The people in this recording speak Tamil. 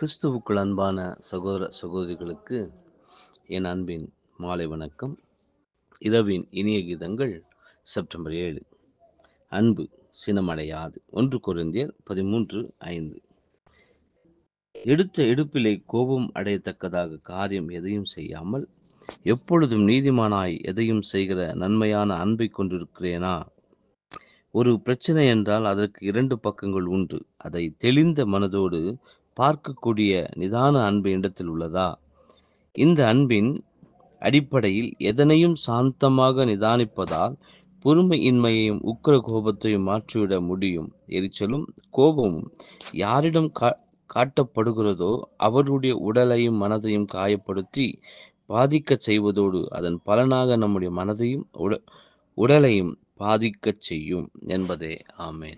கிறிஸ்துவுக்குள் அன்பான சகோதர சகோதரிகளுக்கு என் அன்பின் மாலை வணக்கம் இரவின் இனிய கீதங்கள் செப்டம்பர் ஏழு அன்பு சினமடையாது ஒன்று குறைந்தியர் பதிமூன்று ஐந்து எடுத்த எடுப்பிலே கோபம் அடையத்தக்கதாக காரியம் எதையும் செய்யாமல் எப்பொழுதும் நீதிமானாய் எதையும் செய்கிற நன்மையான அன்பை கொண்டிருக்கிறேனா ஒரு பிரச்சனை என்றால் அதற்கு இரண்டு பக்கங்கள் உண்டு அதை தெளிந்த மனதோடு பார்க்கக்கூடிய நிதான அன்பு இடத்தில் உள்ளதா இந்த அன்பின் அடிப்படையில் எதனையும் சாந்தமாக நிதானிப்பதால் பொறுமையின்மையையும் உக்கர கோபத்தையும் மாற்றிவிட முடியும் எரிச்சலும் கோபமும் யாரிடம் கா காட்டப்படுகிறதோ அவருடைய உடலையும் மனதையும் காயப்படுத்தி பாதிக்க செய்வதோடு அதன் பலனாக நம்முடைய மனதையும் உட உடலையும் பாதிக்க செய்யும் என்பதே ஆமேன்